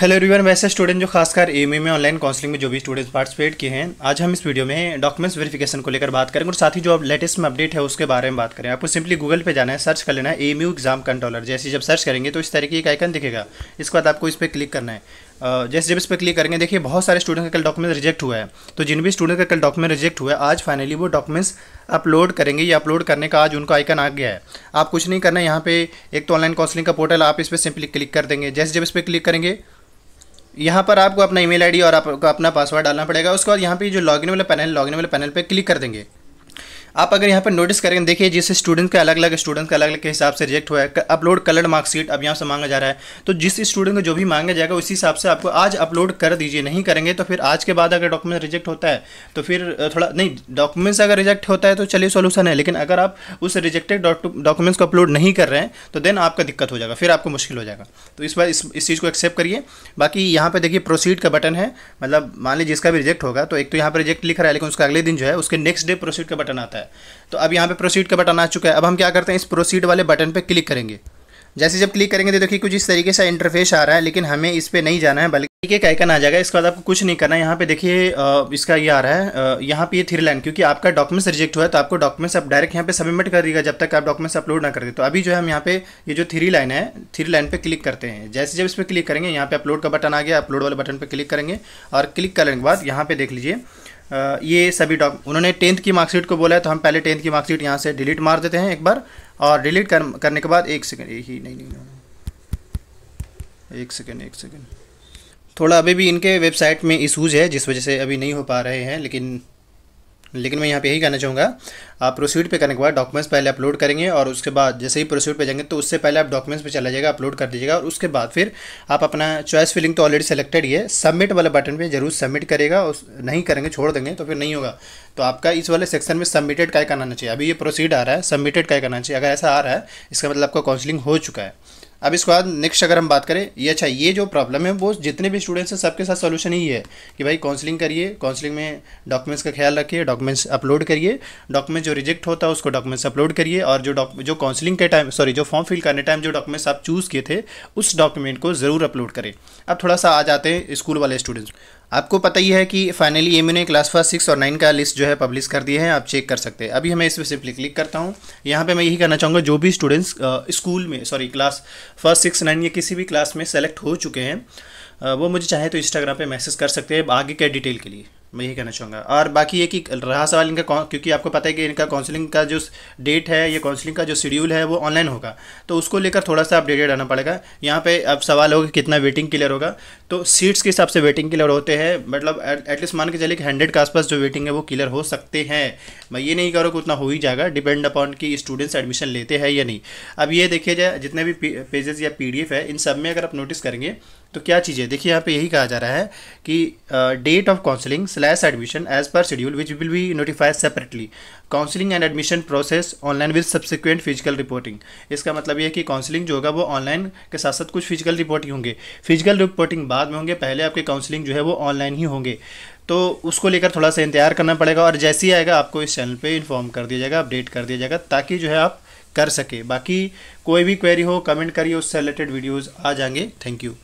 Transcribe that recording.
Hello everyone वैसे student जो खासकर एम e में ऑनलाइन काउंसलिंग में जो भी स्टूडेंट्स पार्टिसिपेट किए हैं आज हम इस वीडियो में डॉक्यूमेंट्स वेरिफिकेशन को लेकर बात करेंगे और साथ ही जो अब लेटेस्ट में अपडेट है उसके बारे में बात करें आपको सिंपली गूगल पे जाना है सर्च कर लेना है एम एग्जाम कंट्रोलर जैसे जब सर्च करेंगे तो इस तरीके एक आइकन दिखेगा इसके बाद आपको इस पर क्लिक करना है जैसे जब इस पर क्लिक करेंगे देखिए बहुत सारे स्टूडेंट का कल डॉक्यूमेंट रिजेक्ट हुआ है तो जिन भी स्टूडेंट का कल डॉक्यूमेंट रिजेक्ट हुआ है आज फाइनली वो डॉक्यूमेंट्स अपलोड करेंगे या अपलोड करने का आज उनका आइकन आ गया है आप कुछ नहीं करना है यहाँ पे एक तो ऑनलाइन काउंसलिंग का पोर्टल आप इस पर सिंपली क्लिक कर देंगे जैसे जब इस पर क्लिक करेंगे यहाँ पर आपको अपना ईमेल आईडी और आपको अपना पासवर्ड डालना पड़ेगा उसके बाद यहाँ पे जो लॉगिन वाला पैनल लॉगिन वाले पैनल पे क्लिक कर देंगे आप अगर यहाँ पर नोटिस करेंगे देखिए जिस स्टूडेंट का अलग अलग स्टूडेंट का अलग अलग के हिसाब से रिजेक्ट हुआ है अपलोड कलर्ड मार्कशीट अब यहाँ से मांगा जा रहा है तो जिस स्टूडेंट को जो भी मांगा जाएगा उसी हिसाब से आपको आज अपलोड कर दीजिए नहीं करेंगे तो फिर आज के बाद अगर डॉक्यूमेंट रिजेक्ट होता है तो फिर थोड़ा नहीं डॉक्यूमेंट्स अगर रिजेक्ट होता है तो चलिए सोल्यूशन है लेकिन अगर आप उस रिजेक्टेड डॉक्यूमेंट्स को अपलोड नहीं कर रहे हैं तो देन आपका दिक्कत हो जाएगा फिर आपको मुश्किल हो जाएगा तो इस बार इस, चीज़ को एक्सेप्ट करिए बाकी यहाँ पर देखिए प्रोसीड का बटन है मतलब मान लीजिए जिसका भी रिजेक्ट होगा तो एक तो यहाँ पर रिजेक्ट लिख रहा है लेकिन उसका अगले दिन जो है उसके नेक्स्ट डे प्रोसीड का बटन आता है है तो अब यहाँ पे प्रोसीड का बटन आ चुका है अब हम क्या करते हैं इस प्रोसीड वाले बटन पे क्लिक करेंगे जैसे जब क्लिक करेंगे तो देखिए कुछ इस तरीके से इंटरफेस आ रहा है लेकिन हमें इस पर नहीं जाना है बल्कि एक आइकन आ जाएगा इसके बाद आपको कुछ नहीं करना है यहाँ पे देखिए इसका ये आ रहा है यहाँ पे ये थ्री लाइन क्योंकि आपका डॉक्यूमेंट्स रिजेक्ट हुआ है तो आपको डॉक्यूमेंट्स आप डायरेक्ट यहाँ पे सबमिट कर देगा जब तक आप डॉक्यूमेंट्स अपलोड ना कर दे तो अभी जो है हम यहाँ पे ये जो थ्री लाइन है थ्री लाइन पर क्लिक करते हैं जैसे जब इस पर क्लिक करेंगे यहाँ पे अपलोड का बटन आ गया अपलोड वाले बटन पर क्लिक करेंगे और क्लिक करने के बाद यहाँ पे देख लीजिए ये सभी डॉक उन्होंने टेंथ की मार्कशीट को बोला है तो हम पहले टेंथ की मार्कशीट यहाँ से डिलीट मार देते हैं एक बार और डिलीट कर, करने के बाद एक सेकेंड यही नहीं नहीं, नहीं। एक सेकेंड एक सेकेंड थोड़ा अभी भी इनके वेबसाइट में इशूज़ है जिस वजह से अभी नहीं हो पा रहे हैं लेकिन लेकिन मैं यहाँ पे यही कहना चाहूँगा आप प्रोसीड पे करने के बाद डॉक्यूमेंट्स पहले अपलोड करेंगे और उसके बाद जैसे ही प्रोसीड पे जाएंगे तो उससे पहले आप डॉक्यूमेंट्स पे चला जाएगा अपलोड कर दीजिएगा और उसके बाद फिर आप अपना चॉइस फिलिंग तो ऑलरेडी सेलेक्टेड ही है सबमिट वाले बटन पर जरूर सबमिट करेगा और नहीं करेंगे छोड़ देंगे तो फिर नहीं होगा तो आपका इस वाले सेक्शन में सबमिटेड का करना चाहिए अभी ये प्रोसीड आ रहा है सबमिटेड का करना चाहिए अगर ऐसा आ रहा है इसका मतलब आपका काउंसिलिंग हो चुका है अब इसके बाद नेक्स्ट अगर हम बात करें ये अच्छा ये जो प्रॉब्लम है वो जितने भी स्टूडेंट्स हैं सबके साथ सोल्यूशन ही है कि भाई काउंसलिंग करिए काउंसलिंग में डॉक्यूमेंट्स का ख्याल रखिए डॉक्यूमेंट्स अपलोड करिए डॉक्यूमेंट जो रिजेक्ट होता है उसको डॉक्यूमेंट्स अपलोड करिए और जो जो काउंसलिंग के टाइम सॉरी जो फॉर्म फिल करने टाइम जो डॉक्यूमेंट्स आप चूज़ किए थे उस डॉक्यूमेंट को ज़रूर अपलोड करें अब थोड़ा सा आ जाते हैं स्कूल वाले स्टूडेंट्स आपको पता ही है कि फाइनली एम ने क्लास फर्स्ट सिक्स और नाइन का लिस्ट जो है पब्लिश कर दिए हैं आप चेक कर सकते हैं अभी हमें इस पर सिंपली क्लिक करता हूँ यहाँ पे मैं यही कहना चाहूँगा जो भी स्टूडेंट्स स्कूल में sorry class first six nine या किसी भी क्लास में सेलेक्ट हो चुके हैं वो मुझे चाहे तो इंस्टाग्राम पर मैसेज कर सकते हैं आगे के डिटेल के लिए मैं यही कहना चाहूँगा और बाकी ये कि रहा सवाल इनका क्योंकि आपको पता है कि इनका काउंसलिंग का जो डेट है या काउंसलिंग का जो शेड्यूल है वो ऑनलाइन होगा तो उसको लेकर थोड़ा सा अपडेटेड आना पड़ेगा यहाँ पे अब सवाल होगा कितना वेटिंग क्लियर होगा तो सीट्स के हिसाब से वेटिंग क्लियर होते हैं मतलब एटलीस्ट मान के चलिए कि हंड्रेड के आसपास जो वेटिंग है वो क्लियर हो सकते हैं मैं ये नहीं कह रहा कि उतना हो ही जाएगा डिपेंड अपॉन कि स्टूडेंट्स एडमिशन लेते हैं या नहीं अब ये देखिए जाए जितने भी पेजेस या पी है इन सब में अगर आप नोटिस करेंगे तो क्या चीज़ है देखिए यहाँ पे यही कहा जा रहा है कि date of counselling slash admission as per schedule which will be notified separately counselling and admission process online with subsequent physical reporting इसका मतलब यह है कि काउंसलिंग जो होगा वो ऑनलाइन के साथ साथ कुछ फिजिकल रिपोर्टिंग होंगे फिजिकल रिपोर्टिंग बाद में होंगे पहले आपके काउंसलिंग जो है वो ऑनलाइन ही होंगे तो उसको लेकर थोड़ा सा इंतजार करना पड़ेगा और जैसे ही आएगा आपको इस चैनल पे इन्फॉर्म कर दिया जाएगा अपडेट कर दिया जाएगा ताकि जो है आप कर सके बाकी कोई भी क्वेरी हो कमेंट करिए उससे रिलेटेड वीडियोज़ आ जाएंगे थैंक यू